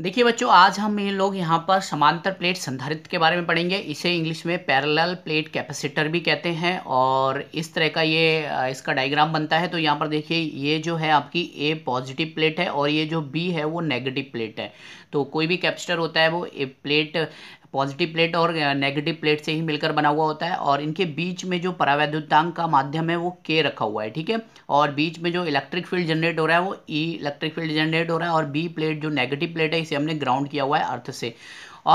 देखिए बच्चों आज हम ये लोग यहाँ पर समांतर प्लेट संधारित्र के बारे में पढ़ेंगे इसे इंग्लिश में पैरेलल प्लेट कैपेसिटर भी कहते हैं और इस तरह का ये इसका डायग्राम बनता है तो यहाँ पर देखिए ये जो है आपकी ए पॉजिटिव प्लेट है और ये जो बी है वो नेगेटिव प्लेट है तो कोई भी कैपेसिटर होता है वो ए प्लेट पॉजिटिव प्लेट और नेगेटिव प्लेट से ही मिलकर बना हुआ होता है और इनके बीच में जो परावैद्युतांक का माध्यम है वो के रखा हुआ है ठीक है और बीच में जो इलेक्ट्रिक फील्ड जनरेट हो रहा है वो ई इलेक्ट्रिक फील्ड जनरेट हो रहा है और बी प्लेट जो नेगेटिव प्लेट है इसे हमने ग्राउंड किया हुआ है अर्थ से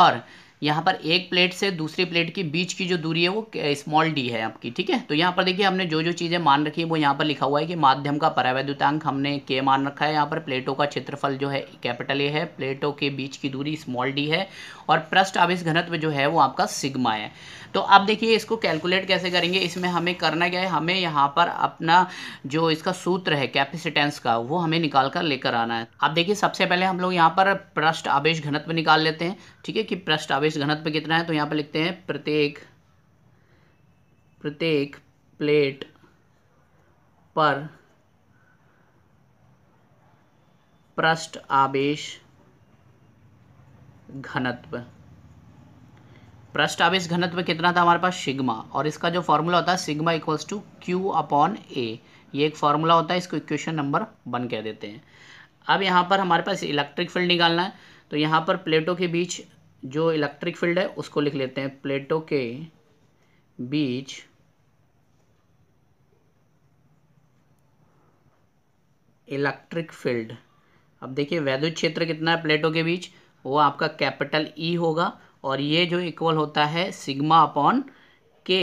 और यहाँ पर एक प्लेट से दूसरी प्लेट की बीच की जो दूरी है वो स्मॉल डी है आपकी ठीक है तो यहाँ पर देखिए हमने जो जो चीज़ें मान रखी है वो यहाँ पर लिखा हुआ है कि माध्यम का परावैद्युतांक हमने के मान रखा है यहाँ पर प्लेटों का क्षेत्रफल जो है कैपिटल ए है प्लेटों के बीच की दूरी स्मॉल डी है और पृष्ठ आवेश घनत्व जो है वो आपका सिग्मा है तो आप देखिए इसको कैलकुलेट कैसे करेंगे इसमें हमें करना क्या है हमें यहाँ पर अपना जो इसका सूत्र है कैपेसिटेंस का वो हमें निकाल कर लेकर आना है आप देखिए सबसे पहले हम लोग यहाँ पर पृष्ठ आवेश घनत्व निकाल लेते हैं ठीक है कि पृष्ठ आवेश आवेश घनत्व कितना है तो यहाँ पर लिखते हैं प्रत्येक प्रत्येक प्लेट पर पृष्ठ आवेश घनत्व पृष्ठ आवेश घनत्व कितना था हमारे पास सिग्मा और इसका जो फॉर्मूला होता है sigma equals to Q upon A ये एक फॉर्मूला होता है इसको इक्वेशन नंबर वन कह देते हैं अब यहाँ पर हमारे पास इलेक्ट्रिक फील्ड निकालना है तो यहाँ पर प्लेटों के बीच जो इलेक्ट्रिक फील्ड है उसको लिख लेते हैं प्लेटों के बीच इलेक्ट्रिक फील्ड अब देखिए वैद्युत क्षेत्र कितना है प्लेटों के बीच वो आपका कैपिटल ई e होगा और ये जो इक्वल होता है sigma upon K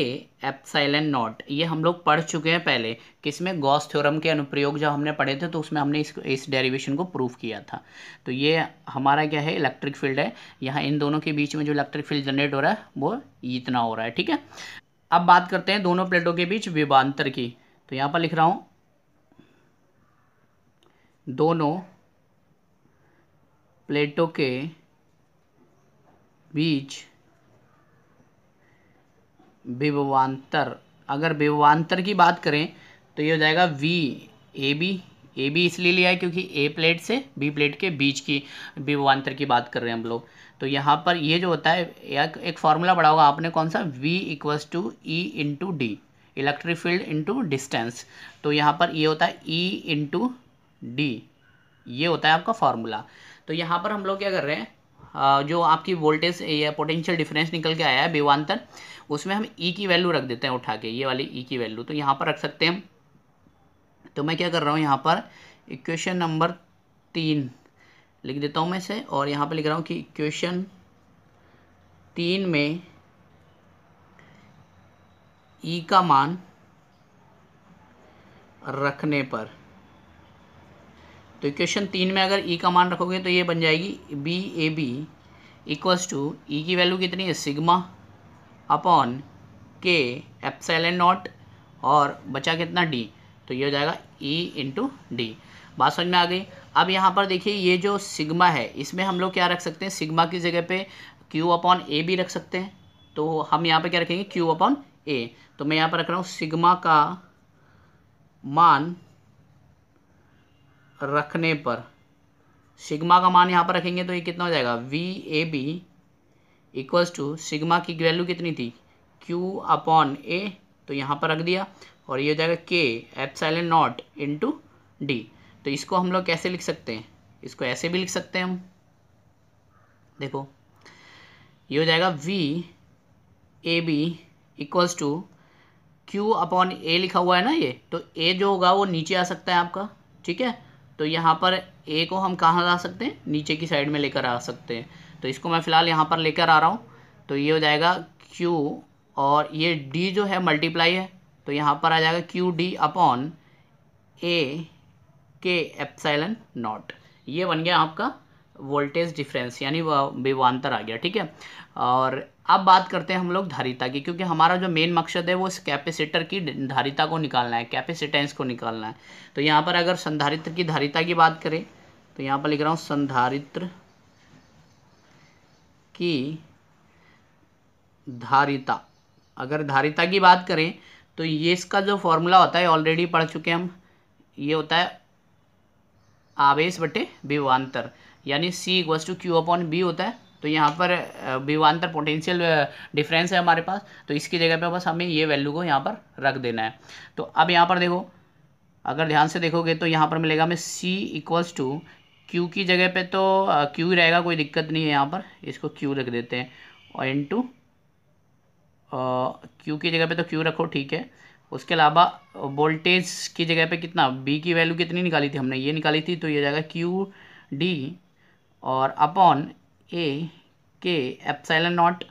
epsilon naught ये हम लोग पढ़ चुके हैं पहले किसमें गॉस थ्योरम के अनुप्रयोग जब हमने पढ़े थे तो उसमें हमने इस इस डेरिवेशन को प्रूफ किया था तो ये हमारा क्या है इलेक्ट्रिक फील्ड है यहाँ इन दोनों के बीच में जो इलेक्ट्रिक फील्ड जनरेट हो रहा है वो इतना हो रहा है ठीक है अब बात करते हैं दोनों प्लेटों के बीच विभांतर की तो यहाँ पर लिख रहा हूँ दोनों प्लेटों के बीच विभवान्तर अगर विभवान्तर की बात करें तो ये हो जाएगा V A B A B इसलिए लिया है क्योंकि ए प्लेट से बी प्लेट के बीच की विभवान्तर की बात कर रहे हैं हम लोग तो यहाँ पर ये जो होता है एक, एक फार्मूला बढ़ा होगा आपने कौन सा V equals to E into D electric field into distance तो यहाँ पर ये होता है ई इंटू डी ये होता है आपका फार्मूला तो यहाँ पर हम लोग क्या कर रहे हैं जो आपकी वोल्टेज या पोटेंशियल डिफरेंस निकल के आया है विवांतर उसमें हम ई e की वैल्यू रख देते हैं उठा के ये वाली ई e की वैल्यू तो यहाँ पर रख सकते हैं तो मैं क्या कर रहा हूँ यहाँ पर इक्वेशन नंबर तीन लिख देता हूँ मैं इसे और यहाँ पर लिख रहा हूँ कि इक्वेशन तीन में ई e का मान रखने पर तो इक्वेशन तीन में अगर ई e का मान रखोगे तो ये बन जाएगी V A B equals to E की वैल्यू कितनी है sigma upon K epsilon naught और बचा कितना डी तो ये हो जाएगा ई इंटू डी बात समझ में आ गई अब यहाँ पर देखिए ये जो सिग्मा है इसमें हम लोग क्या रख सकते हैं सिग्मा की जगह पे क्यू अपॉन ए भी रख सकते हैं तो हम यहाँ पे क्या रखेंगे क्यू अपॉन ए तो मैं यहाँ पर रख रहा हूँ सिग्मा का मान रखने पर सिग्मा का मान यहाँ पर रखेंगे तो ये कितना हो जाएगा V A B equals to sigma की वैल्यू कितनी थी क्यू अपॉन ए तो यहाँ पर रख दिया और ये हो जाएगा K epsilon naught into D तो इसको हम लोग कैसे लिख सकते हैं इसको ऐसे भी लिख सकते हैं हम देखो ये हो जाएगा V A B equals to Q upon A लिखा हुआ है ना ये तो ए जो होगा वो नीचे आ सकता है आपका ठीक है तो यहाँ पर ए को हम कहाँ ला सकते हैं नीचे की साइड में लेकर आ सकते हैं तो इसको मैं फ़िलहाल यहाँ पर लेकर आ रहा हूँ तो ये हो जाएगा क्यू और ये डी जो है मल्टीप्लाई है तो यहाँ पर आ जाएगा Q D upon A K epsilon naught ये बन गया आपका वोल्टेज डिफरेंस यानी विवान्तर आ गया ठीक है और अब बात करते हैं हम लोग धारिता की क्योंकि हमारा जो मेन मकसद है वो इस कैपेसिटर की धारिता को निकालना है कैपेसिटेंस को निकालना है तो यहाँ पर अगर संधारित्र की धारिता की बात करें तो यहाँ पर लिख रहा हूँ संधारित्र की धारिता अगर धारिता की बात करें तो ये इसका जो फॉर्मूला होता है ऑलरेडी पढ़ चुके हम ये होता है आवेश बटे विवान्तर यानी C equals to Q upon B होता है तो यहाँ पर विवान्तर पोटेंशियल डिफरेंस है हमारे पास तो इसकी जगह पे बस हमें ये वैल्यू को यहाँ पर रख देना है तो अब यहाँ पर देखो अगर ध्यान से देखोगे तो यहाँ पर मिलेगा हमें सी इक्वल्स टू क्यू की जगह पे तो क्यू ही रहेगा कोई दिक्कत नहीं है यहाँ पर इसको क्यू रख देते हैं और इन टू क्यू की जगह पर तो क्यू रखो ठीक है उसके अलावा वोल्टेज की जगह पर कितना बी की वैल्यू कितनी निकाली थी हमने ये निकाली थी तो ये जाएगा क्यू डी और upon A K epsilon not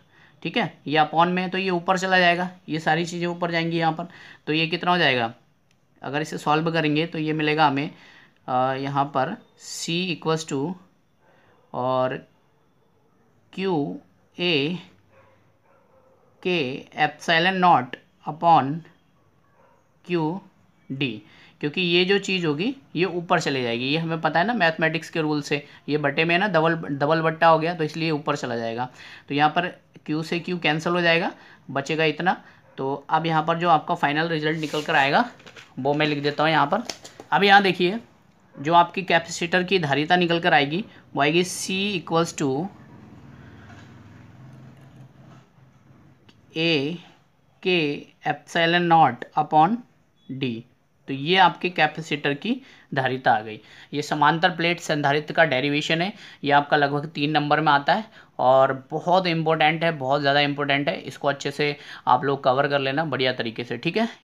ठीक है ये अपॉन में तो ये ऊपर चला जाएगा ये सारी चीज़ें ऊपर जाएंगी यहाँ पर तो ये कितना हो जाएगा अगर इसे सॉल्व करेंगे तो ये मिलेगा हमें यहाँ पर c इक्वस टू और q a K epsilon naught upon Q D क्योंकि ये जो चीज़ होगी ये ऊपर चले जाएगी ये हमें पता है ना मैथमेटिक्स के रूल से ये बटे में है ना डबल डबल बट्टा हो गया तो इसलिए ऊपर चला जाएगा तो यहाँ पर क्यू से क्यू कैंसिल हो जाएगा बचेगा इतना तो अब यहाँ पर जो आपका फाइनल रिजल्ट निकल कर आएगा वो मैं लिख देता हूँ यहाँ पर अब यहाँ देखिए जो आपकी कैपेसिटर की धारिता निकल कर आएगी वो आएगी सी इक्वल्स टू ए के एप्सलन नॉट अपॉन डी तो ये आपके कैपेसिटर की धारिता आ गई ये समांतर प्लेट संधारित्र का डेरिवेशन है ये आपका लगभग तीन नंबर में आता है और बहुत इंपॉर्टेंट है बहुत ज़्यादा इंपॉर्टेंट है इसको अच्छे से आप लोग कवर कर लेना बढ़िया तरीके से ठीक है